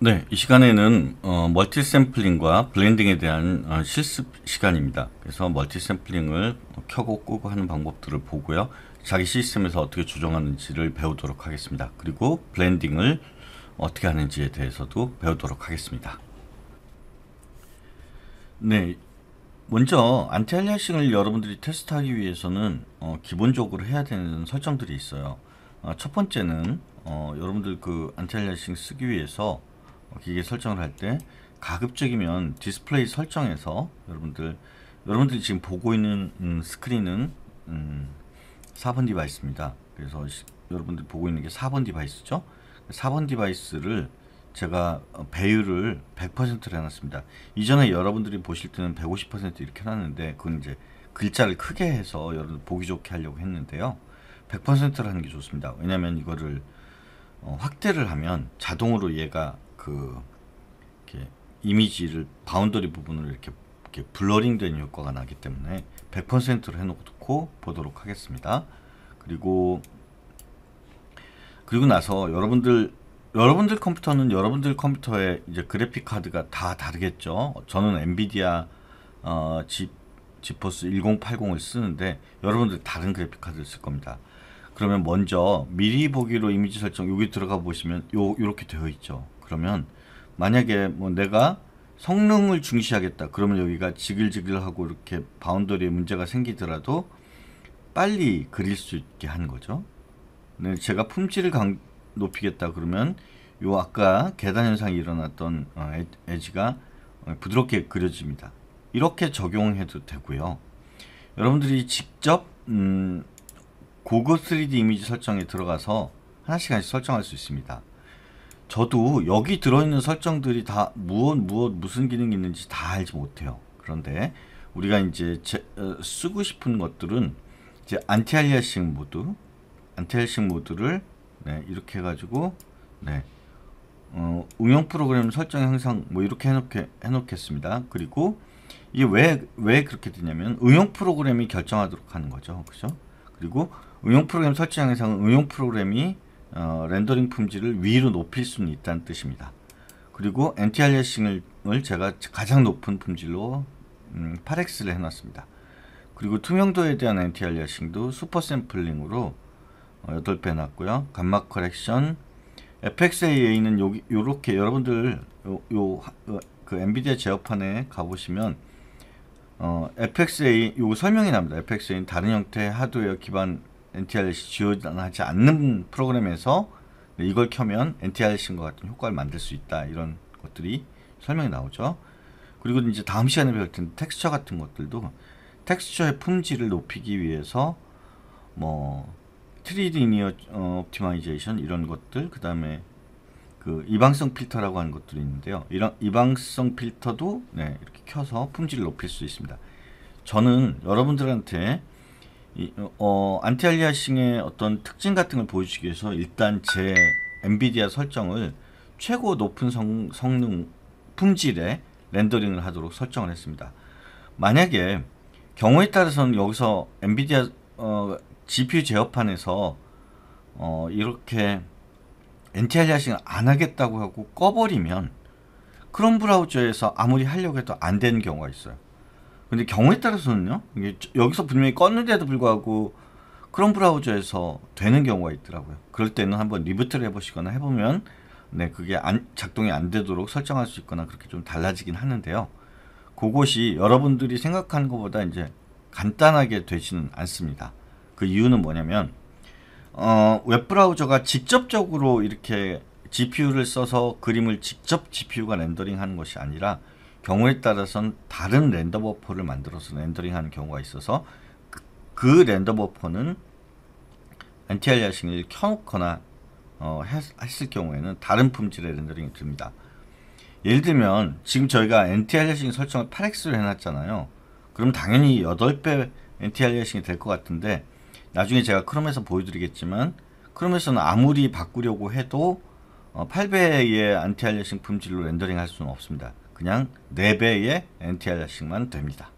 네, 이 시간에는 어, 멀티 샘플링과 블렌딩에 대한 어, 실습 시간입니다. 그래서 멀티 샘플링을 켜고 끄고 하는 방법들을 보고요. 자기 시스템에서 어떻게 조정하는지를 배우도록 하겠습니다. 그리고 블렌딩을 어떻게 하는지에 대해서도 배우도록 하겠습니다. 네, 먼저 안티알리아싱을 여러분들이 테스트하기 위해서는 어, 기본적으로 해야 되는 설정들이 있어요. 어, 첫 번째는 어, 여러분들 그 안티알리아싱 쓰기 위해서 어, 기계 설정을 할 때 가급적이면 디스플레이 설정에서 여러분들 여러분들이 지금 보고 있는 음, 스크린은 음, 4번 디바이스입니다. 그래서 여러분들 보고 있는 게 4번 디바이스죠. 4번 디바이스를 제가 어, 배율을 100%로 해놨습니다. 이전에 여러분들이 보실 때는 150% 이렇게 해놨는데 그건 이제 글자를 크게 해서 여러분 보기 좋게 하려고 했는데요. 100%를 하는 게 좋습니다. 왜냐면 이거를 어, 확대를 하면 자동으로 얘가 그 이렇게 이미지를 바운더리 부분을 이렇게, 이렇게 블러링 된 효과가 나기 때문에 100%로 해놓고 보도록 하겠습니다. 그리고 그리고 나서 여러분들 여러분들 컴퓨터는 여러분들 컴퓨터에 이제 그래픽 카드가 다 다르겠죠. 저는 엔비디아 어, 지, 지포스 1080을 쓰는데 여러분들 다른 그래픽 카드를 쓸 겁니다. 그러면 먼저 미리 보기로 이미지 설정 여기 들어가 보시면 요 이렇게 되어 있죠. 그러면 만약에 뭐 내가 성능을 중시하겠다. 그러면 여기가 지글지글하고 이렇게 바운더리에 문제가 생기더라도 빨리 그릴 수 있게 하는 거죠. 네, 제가 품질을 강, 높이겠다 그러면 요 아까 계단 현상이 일어났던 어, 지가 어, 부드럽게 그려집니다. 이렇게 적용해도 되고요. 여러분들이 직접 음, 고급 3D 이미지 설정에 들어가서 하나씩 하나씩 설정할 수 있습니다. 저도 여기 들어있는 설정들이 다 무엇 무엇 무슨 기능이 있는지 다 알지 못해요. 그런데 우리가 이제 제, 어, 쓰고 싶은 것들은 이제 안티알리아싱 모드, 안티알리아싱 모드를 네, 이렇게 해가지고 네, 어, 응용 프로그램 설정 항상 뭐 이렇게 해놓게, 해놓겠습니다. 그리고 이게 왜, 왜 그렇게 되냐면 응용 프로그램이 결정하도록 하는 거죠. 그죠? 그리고 응용 프로그램 설정 항상은 응용 프로그램이 어, 렌더링 품질을 위로 높일 수는 있다는 뜻입니다. 그리고 엔티알리싱을 제가 가장 높은 품질로 음, 8x를 해놨습니다. 그리고 투명도에 대한 엔티알리싱도 슈퍼 샘플링으로 여덟 배 났고요. 감마 커렉션 FXAA는 여기 요렇게 여러분들 요, 요 어, 그 엔비디아 제어판에 가보시면 어, FXA 요 설명이 납니다. FXA는 다른 형태의 하드웨어 기반 NTRC 지원하지 않는 프로그램에서 이걸 켜면 NTRC인 것 같은 효과를 만들 수 있다 이런 것들이 설명이 나오죠. 그리고 이제 다음 시간에 배울 텐데 텍스처 같은 것들도 텍스처의 품질을 높이기 위해서 뭐 트리디니어 어, 옵티마이제이션 이런 것들 그 다음에 그 이방성 필터라고 하는 것들이 있는데요. 이런 이방성 필터도 네, 이렇게 켜서 품질을 높일 수 있습니다. 저는 여러분들한테 이, 어, 안티알리아싱의 어떤 특징 같은 걸 보여주기 위해서 일단 제 엔비디아 설정을 최고 높은 성, 성능 품질의 렌더링을 하도록 설정을 했습니다. 만약에 경우에 따라서는 여기서 엔비디아 어, GPU 제어판에서 어, 이렇게 NTR 자식을 안 하겠다고 하고 꺼버리면 크롬 브라우저에서 아무리 하려고 해도 안 되는 경우가 있어요. 근데 경우에 따라서는요. 여기서 분명히 껐는데도 불구하고 크롬 브라우저에서 되는 경우가 있더라고요. 그럴 때는 한번 리부트를 해보시거나 해보면 네 그게 안, 작동이 안 되도록 설정할 수 있거나 그렇게 좀 달라지긴 하는데요. 그것이 여러분들이 생각하는 것보다 이제 간단하게 되지는 않습니다. 그 이유는 뭐냐면 어, 웹브라우저가 직접적으로 이렇게 GPU를 써서 그림을 직접 GPU가 렌더링하는 것이 아니라 경우에 따라서는 다른 렌더 버퍼를 만들어서 렌더링하는 경우가 있어서 그, 그 렌더 버퍼는 n t l i 엔 a 알 i n g 을 켜놓거나 어, 했, 을 경우에는 다른 품질의 렌더링이 됩니다. 예를 들면 지금 저희가 n t l i 엔 a 알 i n g 설정을 8X로 해놨잖아요. 그럼 당연히 8배 n t l i 엔 a 알 i n g 이될 것 같은데 나중에 제가 크롬에서 보여드리겠지만 크롬에서는 아무리 바꾸려고 해도 8배의 어, 안티알리싱 품질로 렌더링 할 수는 없습니다. 그냥 4배의 안티알리싱만 됩니다.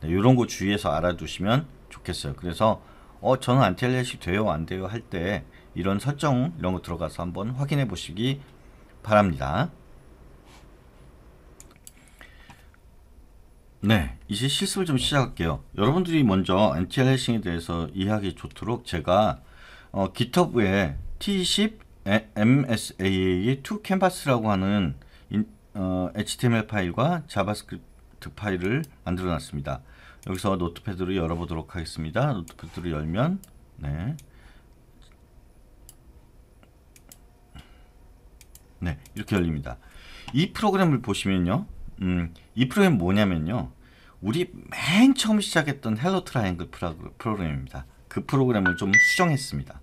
네, 이런 거 주의해서 알아두시면 좋겠어요. 그래서 어 저는 안티알리싱 돼요 안 돼요 할 때 이런 설정 이런 거 들어가서 한번 확인해 보시기 바랍니다. 네, 이제 실습을 좀 시작할게요. 여러분들이 먼저 안티알레싱에 대해서 이해하기 좋도록 제가 어, GitHub에 T10 MSAA의 캔버스라고 하는 인, 어, HTML 파일과 자바스크립트 파일을 만들어 놨습니다. 여기서 노트패드로 열어보도록 하겠습니다. 노트패드로 열면 네. 네, 이렇게 열립니다. 이 프로그램을 보시면요. 음, 이 프로그램 뭐냐면요. 우리 맨 처음 시작했던 헬로 트라이앵글 프로그램입니다. 그 프로그램을 좀 수정했습니다.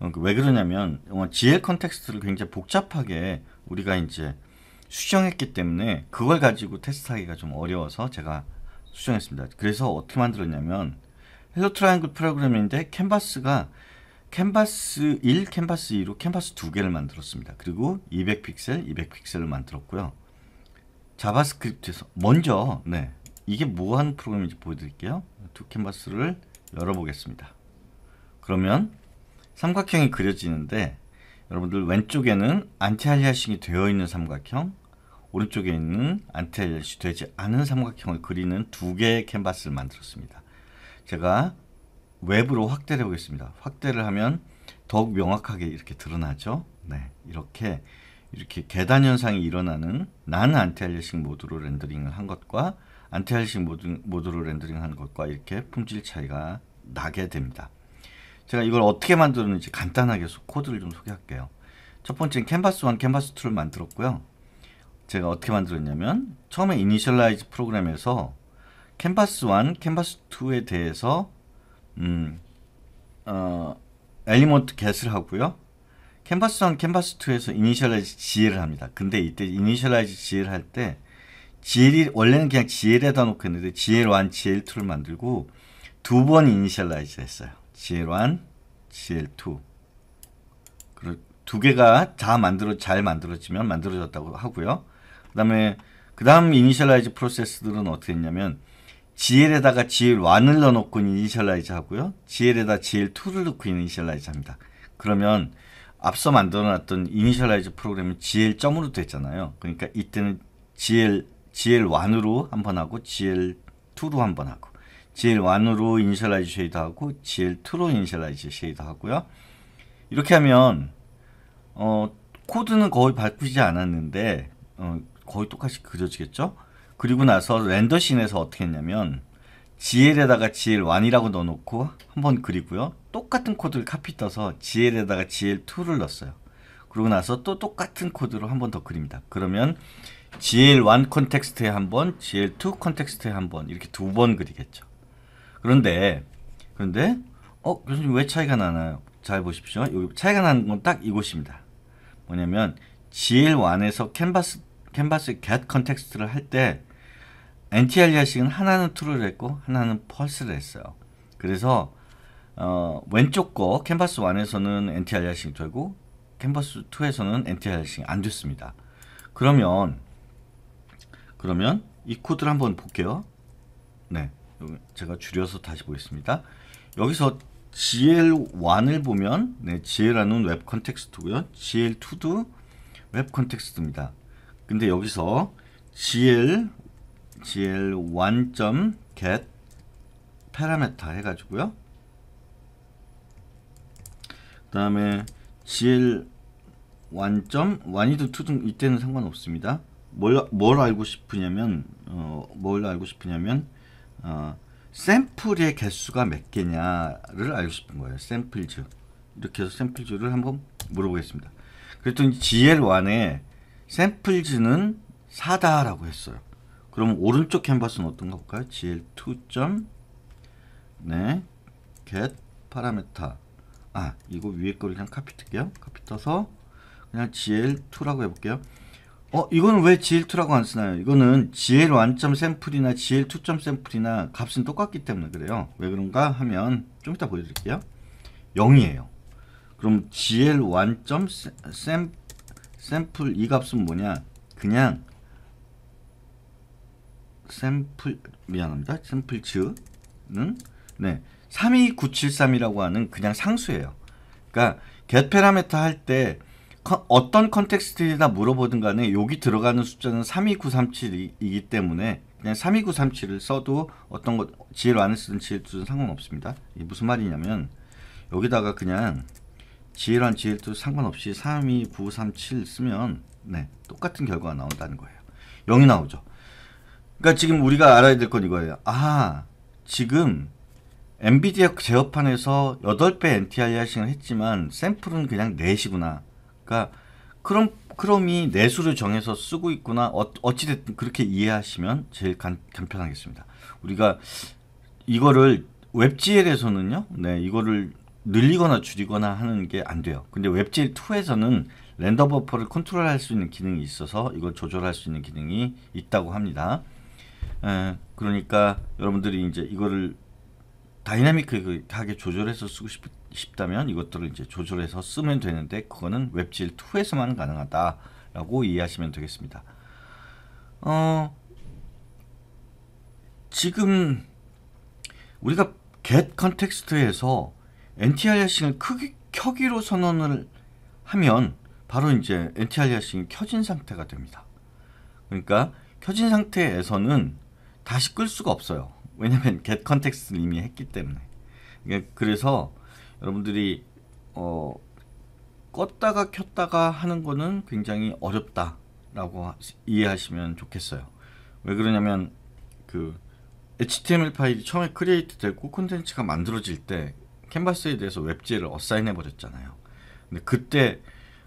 어, 그 왜 그러냐면 GL 컨텍스트를 굉장히 복잡하게 우리가 이제 수정했기 때문에 그걸 가지고 테스트하기가 좀 어려워서 제가 수정했습니다. 그래서 어떻게 만들었냐면 헬로 트라이앵글 프로그램인데 캔버스가 캔버스 1, 캔버스 2로 캔버스 두 개를 만들었습니다. 그리고 200픽셀, 200픽셀을 만들었고요. 자바스크립트에서 먼저 네 이게 뭐한 프로그램인지 보여드릴게요. 두 캔버스를 열어보겠습니다. 그러면 삼각형이 그려지는데 여러분들 왼쪽에는 안티알리아싱이 되어 있는 삼각형 오른쪽에 있는 안티알리아싱 되지 않은 삼각형을 그리는 두 개의 캔버스를 만들었습니다. 제가 웹으로 확대를 해보겠습니다. 확대를 하면 더욱 명확하게 이렇게 드러나죠. 네, 이렇게 이렇게 계단 현상이 일어나는 난안티알리싱 모드로 렌더링을 한 것과 안티알리아식 모드, 로 렌더링한 것과 이렇게 품질 차이가 나게 됩니다. 제가 이걸 어떻게 만들었는지 간단하게 코드를 좀 소개할게요. 첫 번째는 캔버스 1, 캔버스 2를 만들었고요. 제가 어떻게 만들었냐면 처음에 이니셜라이즈 프로그램에서 캔버스 1, 캔버스 2에 대해서 음, 어, 엘리먼트 g 을 하고요. 캔버스 1, 캔버스 2에서 이니셜라이즈 GL을 합니다. 근데 이때 이니셜라이즈 GL 할때 GL이 원래는 그냥 GL에다 놓고 했는데 GL1, GL2를 만들고 두 번 이니셜라이즈 했어요. GL1, GL2. 그리고 두 개가 다 만들어 잘 만들어지면 만들어졌다고 하고요. 그다음에 그다음 이니셜라이즈 프로세스들은 어떻게 했냐면 GL에다가 GL1을 넣어놓고 이니셜라이즈 하고요. GL에다 GL2를 넣고 이니셜라이즈 합니다. 그러면 앞서 만들어놨던 이니셜라이즈 프로그램이 GL.으로 됐잖아요. 그러니까 이때는 GL, GL1으로 한번 하고 GL2로 한번 하고 GL1으로 이니셜라이즈 쉐이드 하고 GL2로 이니셜라이즈 쉐이드 하고요. 이렇게 하면 어, 코드는 거의 바꾸지 않았는데 어, 거의 똑같이 그려지겠죠? 그리고 나서 렌더씬에서 어떻게 했냐면 GL에다가 GL 1이라고 넣어놓고 한번 그리고요. 똑같은 코드를 카피 떠서 GL에다가 GL 2를 넣었어요. 그러고 나서 또 똑같은 코드로 한번더 그립니다. 그러면 GL1 컨텍스트에 한 번, GL2 컨텍스트에 한 번, 이렇게 두 번 그리겠죠. 그런데, 그런데, 어, 교수님 왜 차이가 나나요? 잘 보십시오. 여기 차이가 나는 건 딱 이곳입니다. 뭐냐면, GL1에서 캔버스, 캔버스 get 컨텍스트를 할 때, 엔티알리아식은 하나는 트루를 했고 하나는 펄스를 했어요. 그래서 어, 왼쪽 거 캔버스 1에서는 엔티알리아식 되고 캔버스 2에서는 엔티알리아식 안 됐습니다. 그러면 그러면 이 코드를 한번 볼게요. 네, 제가 줄여서 다시 보겠습니다. 여기서 GL1을 보면 네, GL하는 웹 컨텍스트고요. GL2도 웹 컨텍스트입니다. 근데 여기서 GL gl1.get 파라메타 해가지고요. 그 다음에 gl1.1이든 2든 이때는 상관없습니다. 뭘, 뭘 알고 싶으냐면 어, 뭘 알고 싶으냐면 어, 샘플의 개수가 몇 개냐를 알고 싶은 거예요. 샘플즈 이렇게 해서 샘플즈를 한번 물어보겠습니다. 그랬더니 GL1에 샘플즈는 4다라고 했어요. 그럼 오른쪽 캔버스는 어떤걸까요 gl2. get 파라메타. 아, 이거 위에 거를 그냥 카피 뜰게요. 카피 떠서 그냥 gl2라고 해 볼게요. 어, 이거왜 gl2라고 안 쓰나요? 이거는 g l 1 샘플이나 g l 2 샘플이나 값은 똑같기 때문에 그래요. 왜 그런가 하면 좀 이따 보여 드릴게요. 0이에요. 그럼 gl1. 샘플 이 값은 뭐냐? 그냥 샘플 미안합니다. 샘플즈는 네 32973이라고 하는 그냥 상수예요. 그러니까 get 파라메터 할 때 어떤 컨텍스트에다 물어보든 간에 여기 들어가는 숫자는 32937이기 때문에 그냥 32937을 써도 어떤 것 지혜로 안 쓰든 지혜로 쓰든 상관없습니다. 이게 무슨 말이냐면 여기다가 그냥 지혜란 지혜도 상관없이 32937 쓰면 네, 똑같은 결과가 나온다는 거예요. 0이 나오죠. 그러니까 지금 우리가 알아야 될 건 이거예요. 아, 지금 엔비디아 제어판에서 8배 NTR 야싱을 했지만 샘플은 그냥 4시구나. 그러니까 크롬, 크롬이 내수를 정해서 쓰고 있구나. 어, 어찌됐든 그렇게 이해하시면 제일 간, 간편하겠습니다. 우리가 이거를 웹GL에서는요, 네, 이거를 늘리거나 줄이거나 하는 게 안 돼요. 근데 웹GL2에서는 랜더 버퍼를 컨트롤할 수 있는 기능이 있어서 이걸 조절할 수 있는 기능이 있다고 합니다. 예, 그러니까 여러분들이 이제 이거를 다이나믹하게 그 조절해서 쓰고 싶, 다면 이것들을 이제 조절해서 쓰면 되는데 그거는 웹질 2에서만 가능하다라고 이해하시면 되겠습니다. 어, 지금 우리가 get 컨텍스트에서 NT 알리아싱을 크기 켜기로 선언을 하면 바로 이제 NT 알리아싱이 켜진 상태가 됩니다. 그러니까 켜진 상태에서는 다시 끌 수가 없어요. 왜냐면 get context를 이미 했기 때문에. 그래서 여러분들이 어, 껐다가 켰다가 하는 거는 굉장히 어렵다라고 이해하시면 좋겠어요. 왜 그러냐면 그 HTML 파일이 처음에 크리에이트 되고 콘텐츠가 만들어질 때 캔버스에 대해서 웹지를 어사인해 버렸잖아요. 근데 그때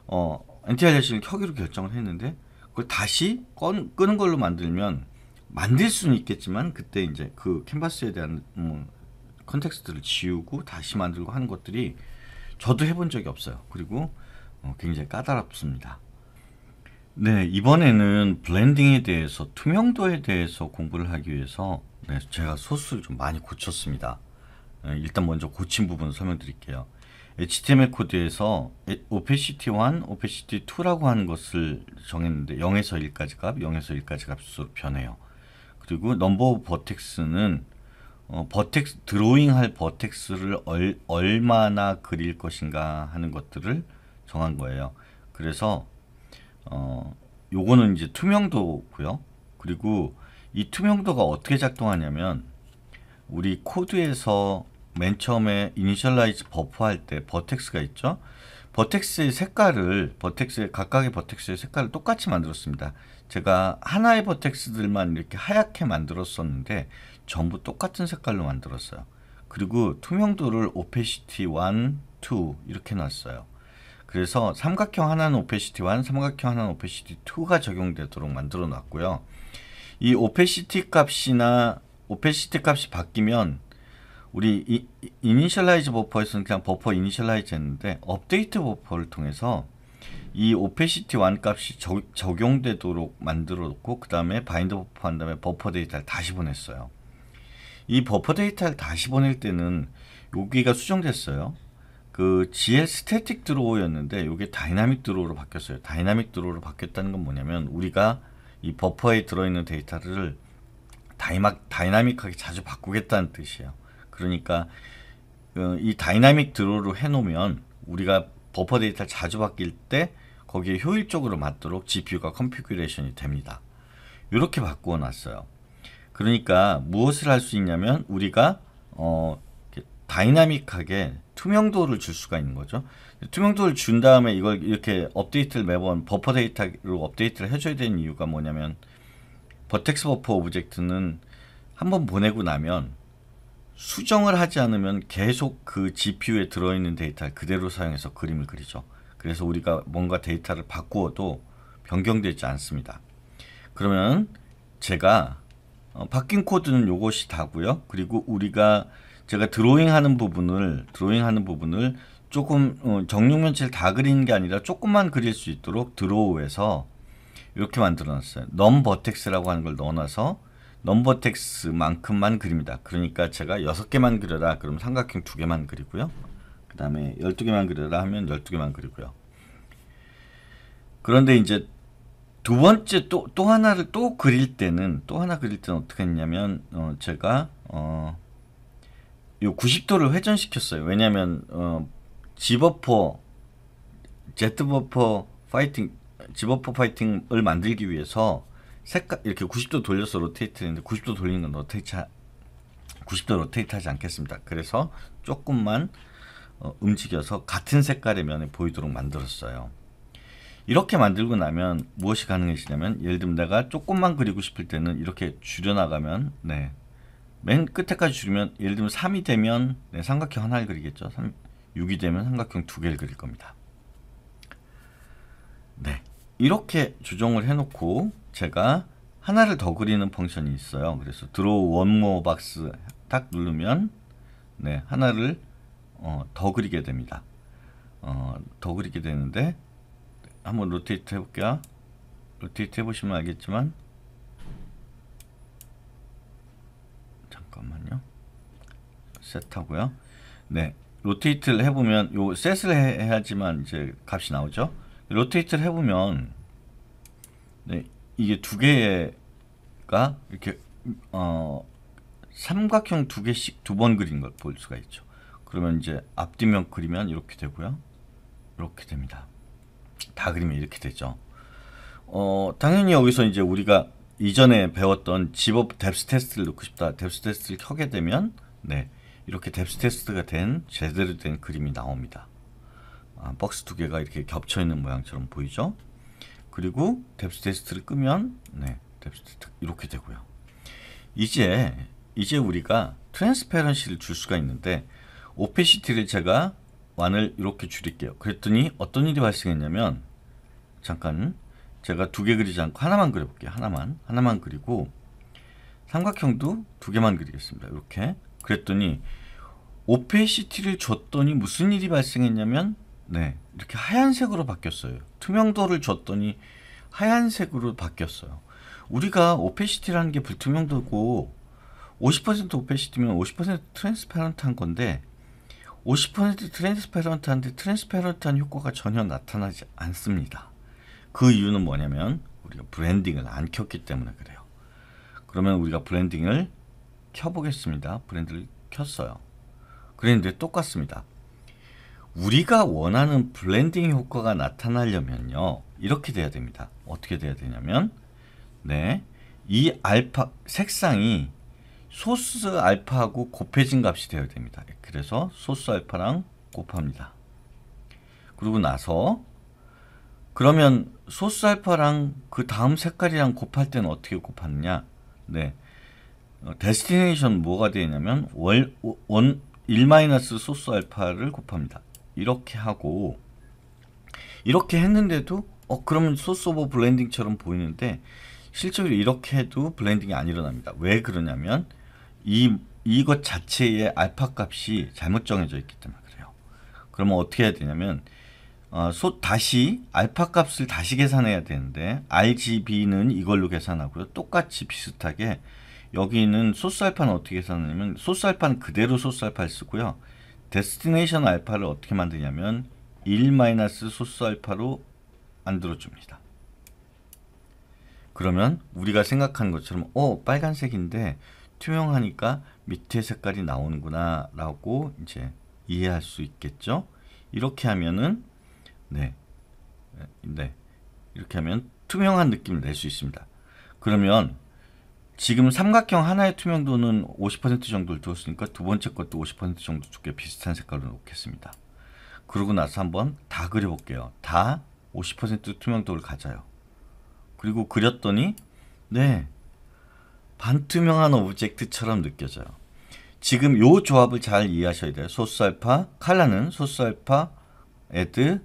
어, NTR 자신을 켜기로 결정을 했는데 그걸 다시 꺼, 끄는 걸로 만들면 만들 수는 있겠지만 그때 이제 그 캔버스에 대한 음, 컨텍스트를 지우고 다시 만들고 하는 것들이 저도 해본 적이 없어요. 그리고 어, 굉장히 까다롭습니다. 네, 이번에는 블렌딩에 대해서 투명도에 대해서 공부를 하기 위해서 네, 제가 소스를 좀 많이 고쳤습니다. 네, 일단 먼저 고친 부분 설명드릴게요. HTML 코드에서 opacity1, opacity2라고 하는 것을 정했는데 0에서 1까지 값, 0에서 1까지 값으로 변해요. 그리고 넘버 오브 버텍스는 어, 버텍스 드로잉할 버텍스를 얼, 얼마나 그릴 것인가 하는 것들을 정한 거예요. 그래서 어, 요거는 이제 투명도고요. 그리고 이 투명도가 어떻게 작동하냐면 우리 코드에서 맨 처음에 이니셜라이즈 버프할때 버텍스가 있죠. 버텍스의 색깔을 버텍스의 각각의 버텍스의 색깔을 똑같이 만들었습니다. 제가 하나의 버텍스들만 이렇게 하얗게 만들었었는데 전부 똑같은 색깔로 만들었어요. 그리고 투명도를 오페시티 1, 2 이렇게 놨어요. 그래서 삼각형 하나는 오페시티 1, 삼각형 하나는 오페시티 2가 적용되도록 만들어 놨고요. 이 오페시티 값이나 오페시티 값이 바뀌면 우리 이, 이니셜라이즈 버퍼에서는 그냥 버퍼 이니셜라이즈 했는데 업데이트 버퍼를 통해서 이 오페시티 완값이 적용되도록 만들어 놓고 그 다음에 바인더 버퍼한 다음에 버퍼 데이터를 다시 보냈어요. 이 버퍼 데이터를 다시 보낼 때는 여기가 수정됐어요. 그 GL 스태틱 드로우였는데 이게 다이나믹 드로우로 바뀌었어요. 다이나믹 드로우로 바뀌었다는 건 뭐냐면 우리가 이 버퍼에 들어있는 데이터를 다이막, 다이나믹하게 자주 바꾸겠다는 뜻이에요. 그러니까 어, 이 다이나믹 드로우로 해놓으면 우리가 버퍼 데이터를 자주 바뀔 때 거기에 효율적으로 맞도록 GPU가 컨피규레이션이 됩니다. 이렇게 바꾸어 놨어요. 그러니까 무엇을 할 수 있냐면 우리가 어, 다이나믹하게 투명도를 줄 수가 있는 거죠. 투명도를 준 다음에 이걸 이렇게 업데이트를 매번 버퍼 데이터로 업데이트를 해줘야 되는 이유가 뭐냐면 버텍스 버퍼 오브젝트는 한번 보내고 나면 수정을 하지 않으면 계속 그 GPU에 들어있는 데이터를 그대로 사용해서 그림을 그리죠. 그래서 우리가 뭔가 데이터를 바꾸어도 변경되지 않습니다. 그러면 제가 어, 바뀐 코드는 요것이 다고요. 그리고 우리가 제가 드로잉하는 부분을 드로잉하는 부분을 조금 어, 정육면체를 다 그리는 게 아니라 조금만 그릴 수 있도록 드로우에서 이렇게 만들어놨어요. 넘 버텍스라고 하는 걸 넣어놔서 넘버텍스만큼만 그립니다. 그러니까 제가 6 개만 그려라 그럼 삼각형 2 개만 그리고요. 그 다음에 1 2 개만 그려라 하면 1 2 개만 그리고요. 그런데 이제 두 번째 또, 또 하나를 또 그릴 때는 또 하나 그릴 때는 어떻게 했냐면 어, 제가 어, 요 90도를 회전시켰어요. 왜냐하면 어, 지버퍼 제트버퍼 파이팅 지버퍼 파이팅을 만들기 위해서 색깔 이렇게 90도 돌려서 로테이트했는데 90도 돌리는 건 로테이트 90도 로테이트하지 않겠습니다. 그래서 조금만 어, 움직여서 같은 색깔의 면에 보이도록 만들었어요. 이렇게 만들고 나면 무엇이 가능해지냐면 예를 들면 내가 조금만 그리고 싶을 때는 이렇게 줄여나가면 네. 맨 끝에까지 줄이면 예를 들면 3이 되면 네, 삼각형 하나를 그리겠죠. 3, 6이 되면 삼각형 두 개를 그릴 겁니다. 네. 이렇게 조정을 해놓고 제가 하나를 더 그리는 펑션이 있어요. 그래서 draw one more box 딱 누르면 네 하나를 어, 더 그리게 됩니다. 어, 더 그리게 되는데 한번 로테이트 해볼게요. 로테이트 해보시면 알겠지만 잠깐만요. 셋하고요. 네, 로테이트를 해보면 요 셋을 해야지만 이제 값이 나오죠. 로테이트를 해보면 네, 이게 두 개가 이렇게 어, 삼각형 두 개씩 두 번 그린 걸 볼 수가 있죠. 그러면 이제 앞뒤면 그리면 이렇게 되고요. 이렇게 됩니다. 다 그리면 이렇게 되죠. 어, 당연히 여기서 이제 우리가 이전에 배웠던 집업 뎁스 테스트를 넣고 싶다. 뎁스 테스트를 켜게 되면 네 이렇게 뎁스 테스트가 된 제대로 된 그림이 나옵니다. 아, 박스 두 개가 이렇게 겹쳐 있는 모양처럼 보이죠? 그리고 뎁스 테스트를 끄면 네, 뎁스 테스트 이렇게 되고요. 이제 이제 우리가 트랜스페런시를 줄 수가 있는데 오페시티를 제가 완을 이렇게 줄일게요. 그랬더니 어떤 일이 발생했냐면 잠깐 제가 두 개 그리지 않고 하나만 그려볼게요. 하나만 하나만 그리고 삼각형도 두 개만 그리겠습니다. 이렇게 그랬더니 오페시티를 줬더니 무슨 일이 발생했냐면 네, 이렇게 하얀색으로 바뀌었어요. 투명도를 줬더니 하얀색으로 바뀌었어요. 우리가 오페시티라는 게 불투명도고 50% 오페시티면 50% 트랜스페런트한 건데 50% 트랜스페런트한데 트랜스페런트한 효과가 전혀 나타나지 않습니다. 그 이유는 뭐냐면 우리가 브랜딩을 안 켰기 때문에 그래요. 그러면 우리가 브랜딩을 켜보겠습니다. 브랜드를 켰어요. 그랬는데 똑같습니다. 우리가 원하는 블렌딩 효과가 나타나려면요. 이렇게 돼야 됩니다. 어떻게 돼야 되냐면 네. 이 알파 색상이 소스 알파하고 곱해진 값이 되어야 됩니다. 그래서 소스 알파랑 곱합니다. 그리고 나서 그러면 소스 알파랑 그 다음 색깔이랑 곱할 때는 어떻게 곱하느냐? 네. 데스티네이션 어, 뭐가 되냐면 1 소스 알파를 곱합니다. 이렇게 하고 이렇게 했는데도 어 그러면 소스 오브 블렌딩처럼 보이는데 실제로 이렇게 해도 블렌딩이 안 일어납니다. 왜 그러냐면 이 이것 자체의 알파 값이 잘못 정해져 있기 때문에 그래요. 그러면 어떻게 해야 되냐면 어, 소 다시 알파 값을 다시 계산해야 되는데 RGB는 이걸로 계산하고요. 똑같이 비슷하게 여기는 소스 알파는 어떻게 계산하냐면 소스 알파는 그대로 소스 알파를 쓰고요. 데스티네이션 알파를 어떻게 만드냐면 1 소스 알파로 만들어 줍니다. 그러면 우리가 생각한 것처럼 어 빨간색인데 투명하니까 밑에 색깔이 나오는구나 라고 이제 이해할 수 있겠죠 이렇게 하면은 네, 네 이렇게 하면 투명한 느낌을 낼 수 있습니다 그러면 지금 삼각형 하나의 투명도는 50% 정도를 두었으니까 두 번째 것도 50% 정도 두께 비슷한 색깔로 놓겠습니다. 그러고 나서 한번 다 그려볼게요. 다 50% 투명도를 가져요. 그리고 그렸더니 네 반투명한 오브젝트처럼 느껴져요. 지금 요 조합을 잘 이해하셔야 돼요. 소스 알파, 칼라는 소스 알파, 에드,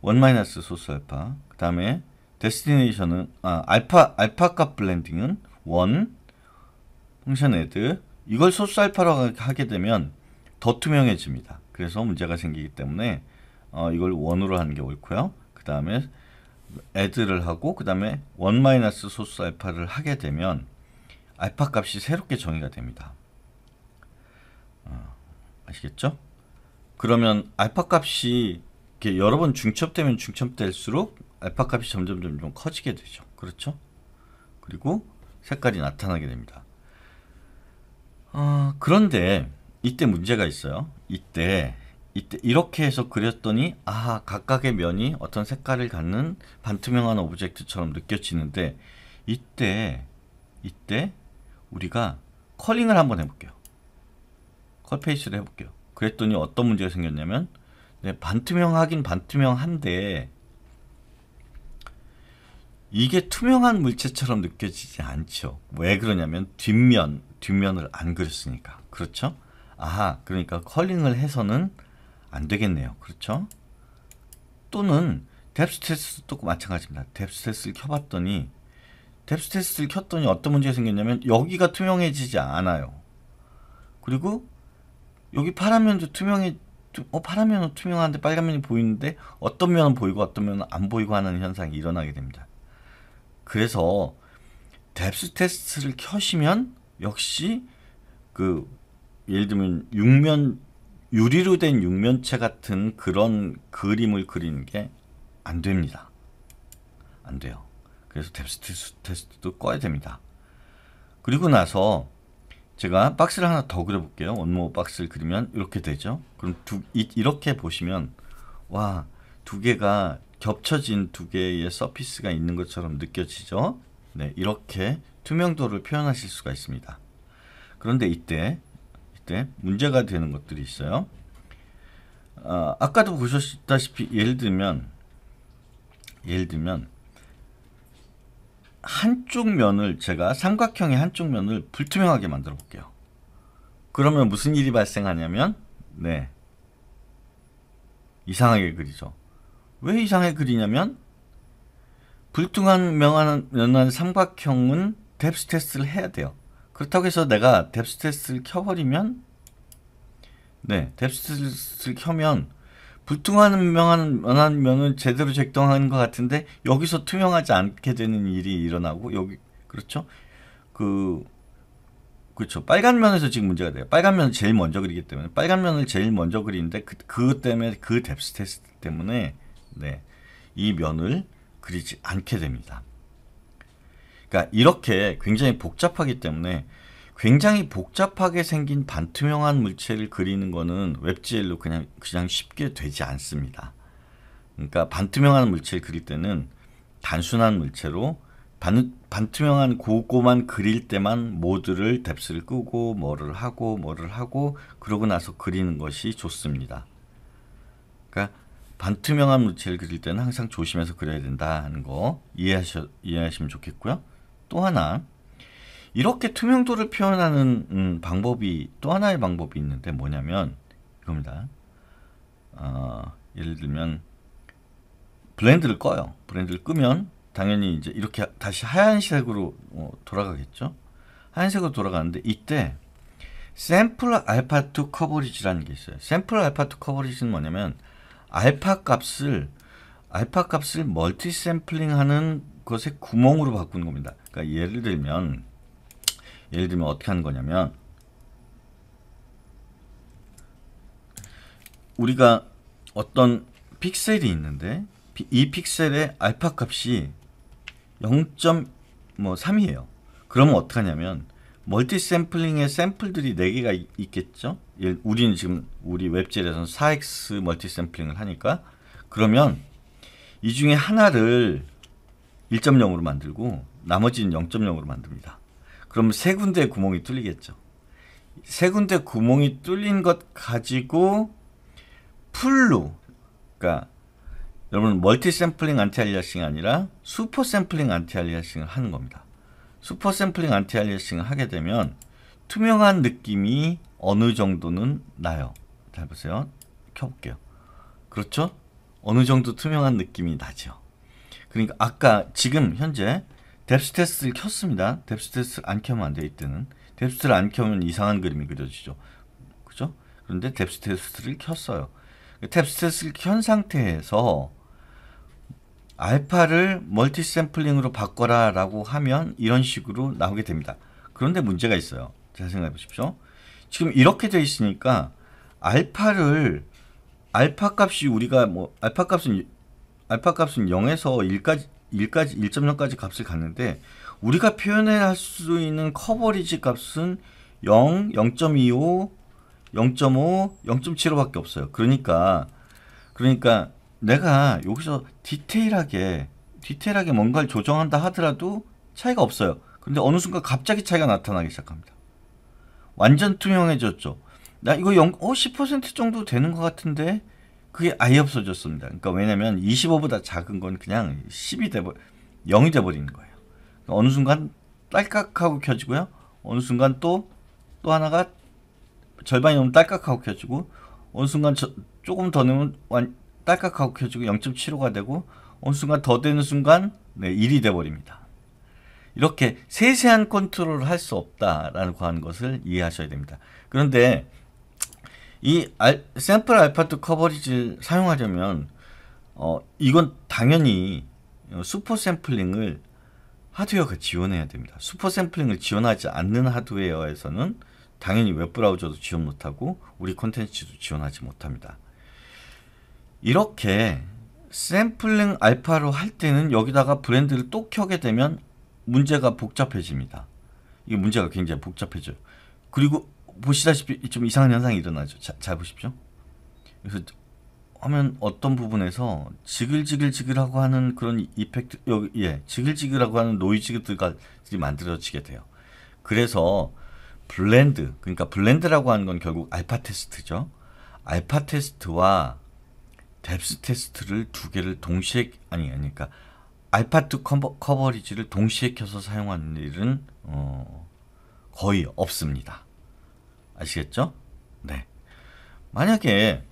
원 마이너스 소스 알파, 그 다음에 데스티네이션은 아, 알파, 알파카 블렌딩은 원, 펑션 애드 이걸 소스 알파로 하게 되면 더 투명해집니다. 그래서 문제가 생기기 때문에 어, 이걸 원으로 하는 게 옳고요. 그 다음에 애드를 하고 그 다음에 원 마이너스 소스 알파를 하게 되면 알파 값이 새롭게 정의가 됩니다. 어, 아시겠죠? 그러면 알파 값이 이렇게 여러 번 중첩되면 중첩될수록 알파 값이 점점 점점 커지게 되죠. 그렇죠? 그리고 색깔이 나타나게 됩니다. 어, 그런데 이때 문제가 있어요. 이때 이때 이렇게 해서 그렸더니 아 각각의 면이 어떤 색깔을 갖는 반투명한 오브젝트처럼 느껴지는데 이때 이때 우리가 컬링을 한번 해볼게요. 컬페이스를 해볼게요. 그랬더니 어떤 문제가 생겼냐면 네, 반투명하긴 반투명한데 이게 투명한 물체처럼 느껴지지 않죠. 왜 그러냐면 뒷면, 뒷면을 안 그렸으니까. 그렇죠? 아하, 그러니까 컬링을 해서는 안 되겠네요. 그렇죠? 또는 뎁스 테스트도 마찬가지입니다. 뎁스 테스트를 켜봤더니 뎁스 테스트를 켰더니 어떤 문제가 생겼냐면 여기가 투명해지지 않아요. 그리고 여기 파란 면도 투명해 어 파란 면은 투명한데 빨간 면이 보이는데 어떤 면은 보이고 어떤 면은 안 보이고 하는 현상이 일어나게 됩니다. 그래서 뎁스 테스트를 켜시면 역시 그 예를 들면 육면 유리로 된 육면체 같은 그런 그림을 그리는 게 안 됩니다. 안 돼요. 그래서 뎁스 테스트도 꺼야 됩니다. 그리고 나서 제가 박스를 하나 더 그려볼게요. 원모 박스를 그리면 이렇게 되죠. 그럼 두, 이, 렇게 보시면 와 두 개가 겹쳐진 두 개의 서피스가 있는 것처럼 느껴지죠. 네, 이렇게 투명도를 표현하실 수가 있습니다. 그런데 이때 이때 문제가 되는 것들이 있어요. 아, 아까도 보셨다시피 예를 들면 예를 들면 한쪽 면을 제가 삼각형의 한쪽 면을 불투명하게 만들어 볼게요. 그러면 무슨 일이 발생하냐면 네 이상하게 그리죠. 왜 이상의 그리냐면 불뚱한 명한 삼각형은 뎁스 테스트를 해야 돼요. 그렇다고 해서 내가 뎁스 테스트를 켜버리면 네, 뎁스 테스트를 켜면 불퉁한 명한 연한 면은 제대로 작동하는 것 같은데 여기서 투명하지 않게 되는 일이 일어나고 여기 그렇죠? 그 그렇죠. 빨간 면에서 지금 문제가 돼요. 빨간 면을 제일 먼저 그리기 때문에 빨간 면을 제일 먼저 그리는데 그, 그것 때문에 그 뎁스 테스트 때문에 네. 이 면을 그리지 않게 됩니다. 그러니까 이렇게 굉장히 복잡하기 때문에 굉장히 복잡하게 생긴 반투명한 물체를 그리는 거는 웹젤로 그냥 그냥 쉽게 되지 않습니다. 그러니까 반투명한 물체를 그릴 때는 단순한 물체로 반, 반투명한 고고만 그릴 때만 모드를 뎁스를 끄고 뭐를 하고 뭐를 하고 그러고 나서 그리는 것이 좋습니다. 그러니까 반투명한 물체를 그릴 때는 항상 조심해서 그려야 된다 는거 이해하셔, 이해하시면 좋겠고요. 또 하나 이렇게 투명도를 표현하는 음, 방법이 또 하나의 방법이 있는데 뭐냐면 이겁니다. 어, 예를 들면 블렌드를 꺼요. 블렌드를 끄면 당연히 이제 이렇게 다시 하얀색으로 어, 돌아가겠죠. 하얀색으로 돌아가는데 이때 샘플 알파2 커버리지라는 게 있어요. 샘플 알파2 커버리지는 뭐냐면 알파 값을 알파 값을 멀티 샘플링하는 것의 구멍으로 바꾸는 겁니다. 그러니까 예를 들면 예를 들면 어떻게 하는 거냐면 우리가 어떤 픽셀이 있는데 이 픽셀의 알파 값이 0.3이에요. 뭐 그러면 어떻게 하냐면 멀티 샘플링의 샘플들이 4개가 있겠죠? 예, 우리는 지금 우리 웹젤에서는 4x 멀티 샘플링을 하니까 그러면 이 중에 하나를 1.0으로 만들고 나머지는 0.0으로 만듭니다. 그럼 세 군데 구멍이 뚫리겠죠. 세 군데 구멍이 뚫린 것 가지고 풀로 그러니까 여러분 멀티 샘플링 안티알리아싱이 아니라 슈퍼 샘플링 안티알리아싱을 하는 겁니다. 슈퍼 샘플링 안티 알리아싱을 하게 되면 투명한 느낌이 어느 정도는 나요. 잘 보세요. 켜볼게요. 그렇죠? 어느 정도 투명한 느낌이 나죠. 그러니까 아까 지금 현재 뎁스 테스트를 켰습니다. 뎁스 테스트를 안 켜면 안돼 이때는. 뎁스를 안 켜면 이상한 그림이 그려지죠. 그죠? 그런데 뎁스 테스트를 켰어요. 뎁스 테스트를 켠 상태에서 알파를 멀티 샘플링으로 바꿔라 라고 하면 이런 식으로 나오게 됩니다. 그런데 문제가 있어요. 잘 생각해 보십시오. 지금 이렇게 되어 있으니까 알파를 알파 값이 우리가 뭐 알파 값은 알파 값은 0에서 1까지 1까지 1.0까지 값을 갔는데 우리가 표현할 수 있는 커버리지 값은 0, 0.25, 0.5, 0.75밖에 없어요. 그러니까 그러니까 내가 여기서 디테일하게 디테일하게 뭔가를 조정한다 하더라도 차이가 없어요. 근데 어느 순간 갑자기 차이가 나타나기 시작합니다. 완전 투명해졌죠. 나 이거 0, 어, 10% 정도 되는 것 같은데 그게 아예 없어졌습니다. 그러니까 왜냐면 25보다 작은 건 그냥 10이 돼버 0이 돼버리는 거예요. 그러니까 어느 순간 딸깍하고 켜지고요. 어느 순간 또또 또 하나가 절반이 넘으면 딸깍하고 켜지고 어느 순간 저, 조금 더 넣으면 완, 딸깍하고 켜지고 0.75가 되고 어느 순간 더 되는 순간 네, 1이 돼버립니다. 이렇게 세세한 컨트롤을 할 수 없다라고 하는 것을 이해하셔야 됩니다. 그런데 이 알, 샘플 알파트 커버리지를 사용하려면 어, 이건 당연히 어, 슈퍼 샘플링을 하드웨어가 지원해야 됩니다. 슈퍼 샘플링을 지원하지 않는 하드웨어에서는 당연히 웹 브라우저도 지원 못하고 우리 콘텐츠도 지원하지 못합니다. 이렇게 샘플링 알파로 할 때는 여기다가 브랜드를 또 켜게 되면 문제가 복잡해집니다. 이 문제가 굉장히 복잡해져요. 그리고 보시다시피 좀 이상한 현상이 일어나죠. 자, 잘 보십시오. 그래서 하면 어떤 부분에서 지글지글지글하고 하는 그런 이펙트 여기 예 지글지글하고 하는 노이즈들 만들어지게 돼요. 그래서 블렌드 그러니까 블렌드라고 하는 건 결국 알파 테스트죠. 알파 테스트와 뎁스 테스트를 두 개를 동시에 아니 아니까 그러니까 알파 트 커버, 커버리지를 동시에 켜서 사용하는 일은 어, 거의 없습니다. 아시겠죠? 네. 만약에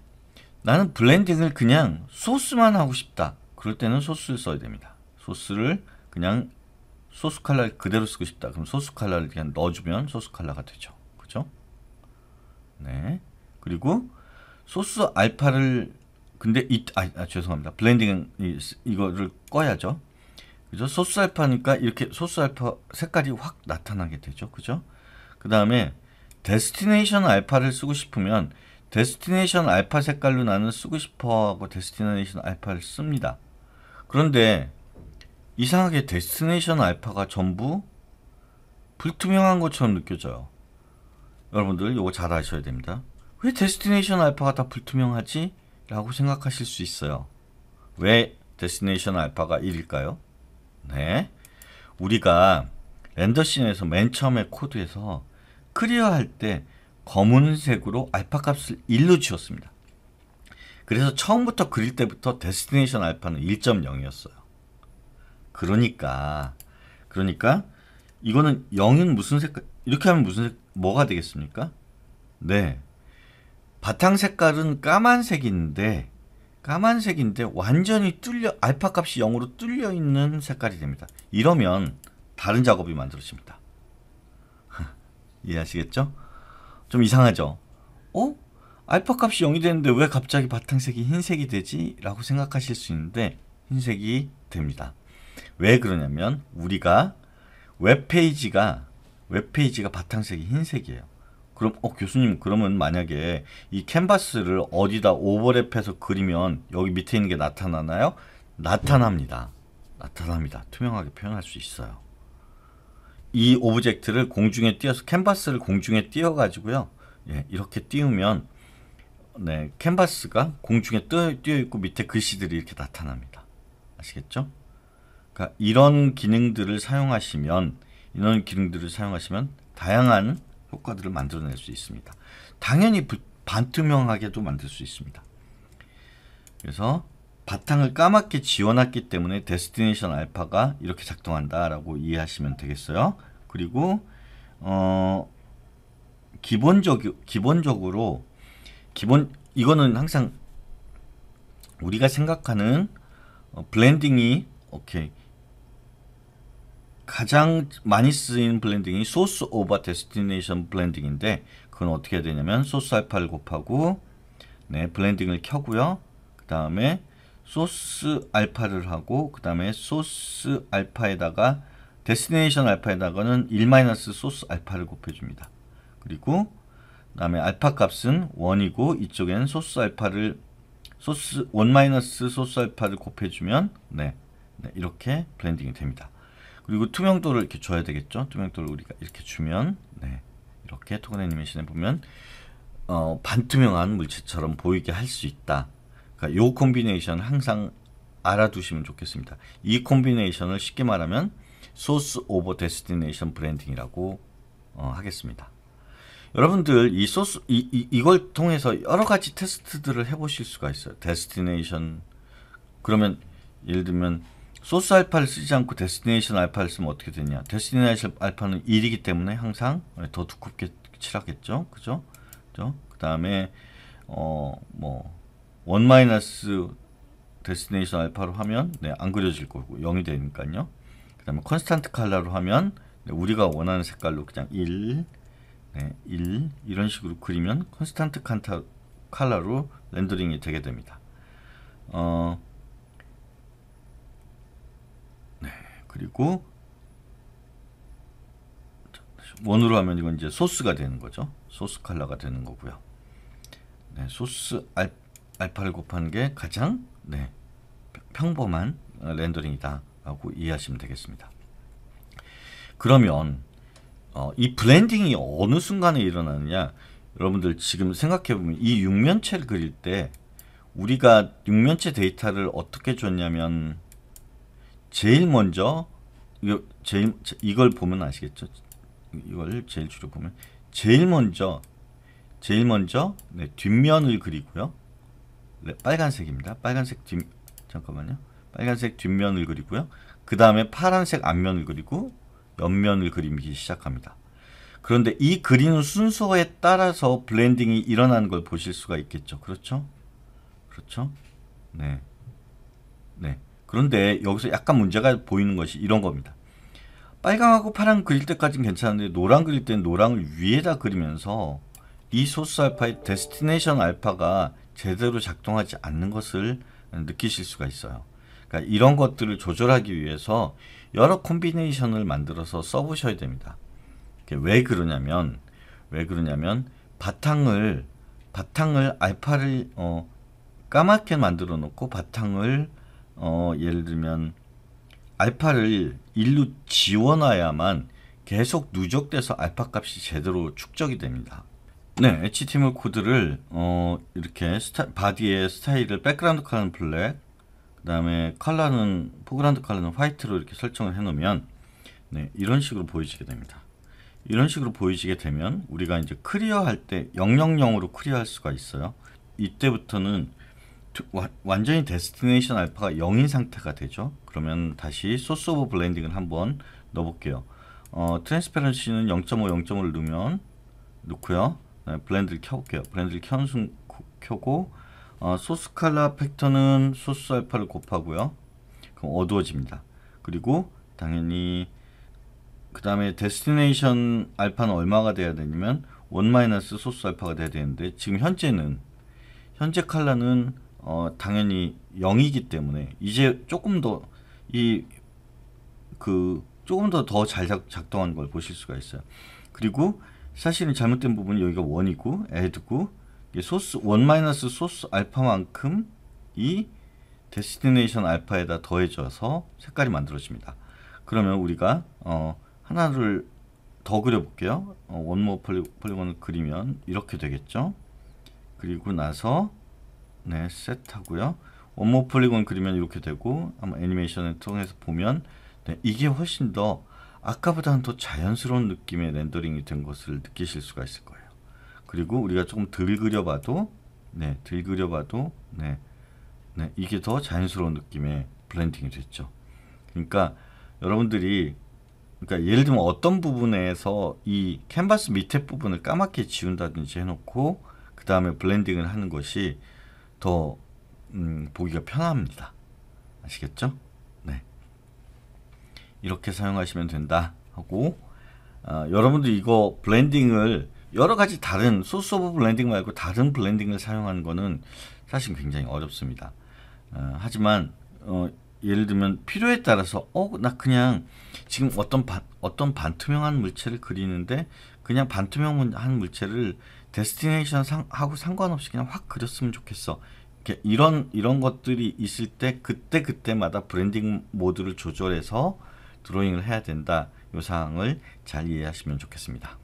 나는 블렌딩을 그냥 소스만 하고 싶다. 그럴 때는 소스를 써야 됩니다. 소스를 그냥 소스 칼라 그대로 쓰고 싶다. 그럼 소스 칼라를 그냥 넣어주면 소스 칼라가 되죠. 그죠? 네. 그리고 소스 알파를 근데 이, 아, 아 죄송합니다. 블렌딩 이, 이거를 꺼야죠. 그죠? 소스 알파니까 이렇게 소스 알파 색깔이 확 나타나게 되죠. 그죠? 그 다음에 데스티네이션 알파를 쓰고 싶으면 데스티네이션 알파 색깔로 나는 쓰고 싶어 하고 데스티네이션 알파를 씁니다. 그런데 이상하게 데스티네이션 알파가 전부 불투명한 것처럼 느껴져요. 여러분들 이거 잘 아셔야 됩니다. 왜 데스티네이션 알파가 다 불투명하지? 라고 생각하실 수 있어요. 왜 데스티네이션 알파가 1일까요? 네. 우리가 렌더씬에서 맨 처음에 코드에서 클리어 할 때 검은색으로 알파 값을 1로 지웠습니다. 그래서 처음부터 그릴 때부터 데스티네이션 알파는 1.0이었어요. 그러니까 그러니까 이거는 0은 무슨 색깔 이렇게 하면 무슨 색, 뭐가 되겠습니까? 네. 바탕 색깔은 까만색인데 까만색인데 완전히 뚫려 알파 값이 0으로 뚫려 있는 색깔이 됩니다. 이러면 다른 작업이 만들어집니다. 이해하시겠죠? 좀 이상하죠? 어? 알파 값이 0이 되는데 왜 갑자기 바탕색이 흰색이 되지? 라고 생각하실 수 있는데 흰색이 됩니다. 왜 그러냐면 우리가 웹페이지가 웹페이지가 바탕색이 흰색이에요. 그럼 어, 교수님 그러면 만약에 이 캔버스를 어디다 오버랩해서 그리면 여기 밑에 있는 게 나타나나요? 나타납니다. 나타납니다. 투명하게 표현할 수 있어요. 이 오브젝트를 공중에 띄어서 캔버스를 공중에 띄어 가지고요. 예, 이렇게 띄우면 네, 캔버스가 공중에 띄어, 있고 밑에 글씨들이 이렇게 나타납니다. 아시겠죠? 그러니까 이런 기능들을 사용하시면 이런 기능들을 사용하시면 다양한 효과들을 만들어낼 수 있습니다. 당연히 반투명하게도 만들 수 있습니다. 그래서 바탕을 까맣게 지워놨기 때문에 데스티네이션 알파가 이렇게 작동한다라고 이해하시면 되겠어요. 그리고 어 기본적 기본적으로 기본 이거는 항상 우리가 생각하는 어, 블렌딩이 오케이 가장 많이 쓰인 블렌딩이 소스 오버 데스티네이션 블렌딩인데 그건 어떻게 해야 되냐면 소스 알파를 곱하고 네, 블렌딩을 켜고요. 그 다음에 소스 알파를 하고 그 다음에 소스 알파에다가 데스티네이션 알파에다가는 1 소스 알파를 곱해줍니다. 그리고 그 다음에 알파 값은 1이고 이쪽엔 소스 알파를 소스 1 소스 알파를 곱해주면 네, 네 이렇게 블렌딩이 됩니다. 그리고 투명도를 이렇게 줘야 되겠죠. 투명도를 우리가 이렇게 주면 네. 이렇게 토건 애니메이션에 보면 어, 반투명한 물체처럼 보이게 할 수 있다. 그러니까 요 콤비네이션 항상 알아두시면 좋겠습니다. 이 콤비네이션을 쉽게 말하면 소스 오버 데스티네이션 브랜딩이라고 어, 하겠습니다. 여러분들 이 소스 이, 이 이걸 통해서 여러 가지 테스트들을 해보실 수가 있어요. 데스티네이션 그러면 예를 들면 소스 알파를 쓰지 않고 데스티네이션 알파를 쓰면 어떻게 되냐 데스티네이션 알파는 1이기 때문에 항상 더 두껍게 칠하겠죠 그죠 그 다음에 어뭐1 마이너스 데스티네이션 알파로 하면 네, 안 그려질 거고 0이 되니까요 그 다음에 컨스탄트 칼라로 하면 네, 우리가 원하는 색깔로 그냥 1 네, 1 이런 식으로 그리면 컨스탄트 칼라로 렌더링이 되게 됩니다 어 그리고 원으로 하면 이건 이제 소스가 되는 거죠. 소스 칼라가 되는 거고요. 네, 소스 알, 알파를 곱한 게 가장 네, 평범한 렌더링이다라고 이해하시면 되겠습니다. 그러면 어, 이 블렌딩이 어느 순간에 일어나느냐 여러분들 지금 생각해보면 이 육면체를 그릴 때 우리가 육면체 데이터를 어떻게 줬냐면 제일 먼저 이거 제일 이걸 보면 아시겠죠? 이걸 제일 주로 보면 제일 먼저 제일 먼저 네, 뒷면을 그리고요. 네, 빨간색입니다. 빨간색 뒷 잠깐만요. 빨간색 뒷면을 그리고요. 그 다음에 파란색 앞면을 그리고 옆면을 그리기 시작합니다. 그런데 이 그리는 순서에 따라서 블렌딩이 일어나는 걸 보실 수가 있겠죠. 그렇죠? 그렇죠? 네. 네. 그런데 여기서 약간 문제가 보이는 것이 이런 겁니다. 빨강하고 파랑 그릴 때까지는 괜찮은데 노랑 그릴 때는 노랑을 위에다 그리면서 이 소스 알파의 데스티네이션 알파가 제대로 작동하지 않는 것을 느끼실 수가 있어요. 그러니까 이런 것들을 조절하기 위해서 여러 콤비네이션을 만들어서 써보셔야 됩니다. 왜 그러냐면 왜 그러냐면 바탕을 바탕을 알파를 어, 까맣게 만들어 놓고 바탕을 어, 예를 들면 알파를 일로 지워놔야만 계속 누적돼서 알파 값이 제대로 축적이 됩니다. 네, HTML 코드를 어, 이렇게 스타, 바디의 스타일을 백그라운드 컬러는 블랙, 그 다음에 컬러는 포그라운드 컬러는 화이트로 이렇게 설정을 해놓으면 네, 이런 식으로 보여지게 됩니다. 이런 식으로 보여지게 되면 우리가 이제 클리어 할 때 000으로 클리어 할 수가 있어요. 이때부터는 완전히 데스티네이션 알파가 0인 상태가 되죠. 그러면 다시 소스 오브 블렌딩을 한번 넣어볼게요. 어, 트랜스페런시는 0.5, 0.5를 넣으면 넣고요. 블렌드를 켜볼게요. 블렌드를 켠 순, 켜고 어, 소스 칼라 팩터는 소스 알파를 곱하고요. 그럼 어두워집니다. 그리고 당연히 그 다음에 데스티네이션 알파는 얼마가 돼야 되냐면 1 소스 알파가 돼야 되는데 지금 현재는 현재 칼라는 어, 당연히 0이기 때문에 이제 조금 더 이 그 조금 더 더 잘작동한걸 보실 수가 있어요. 그리고 사실은 잘못된 부분이 여기가 1이고 add고 소스 1 마이너스 소스 알파만큼 이 데스티네이션 알파에다 더해져서 색깔이 만들어집니다. 그러면 우리가 어, 하나를 더 그려볼게요. 어, 원모 폴리, 폴리곤을 그리면 이렇게 되겠죠. 그리고 나서 네, 세트 하고요 원모 폴리곤 그리면 이렇게 되고 아마 애니메이션을 통해서 보면 네, 이게 훨씬 더 아까보다는 더 자연스러운 느낌의 렌더링이 된 것을 느끼실 수가 있을 거예요. 그리고 우리가 조금 덜 그려봐도 네, 덜 그려봐도 네, 네, 이게 더 자연스러운 느낌의 블렌딩이 됐죠. 그러니까 여러분들이 그러니까 예를 들면 어떤 부분에서 이 캔버스 밑에 부분을 까맣게 지운다든지 해놓고 그 다음에 블렌딩을 하는 것이 더 음, 보기가 편합니다. 아시겠죠? 네. 이렇게 사용하시면 된다 하고 어, 아, 여러분들 이거 블렌딩을 여러 가지 다른 소스 오브 블렌딩 말고 다른 블렌딩을 사용하는 거는 사실 굉장히 어렵습니다. 어, 하지만 어, 예를 들면 필요에 따라서 어나 그냥 지금 어떤 바, 어떤 반투명한 물체를 그리는데 그냥 반투명한 물체를 데스티네이션 상, 하고 상관없이 그냥 확 그렸으면 좋겠어. 이런 이런 것들이 있을 때 그때 그때마다 브랜딩 모드를 조절해서 드로잉을 해야 된다. 이 사항을 잘 이해하시면 좋겠습니다.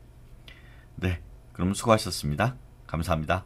네, 그럼 수고하셨습니다. 감사합니다.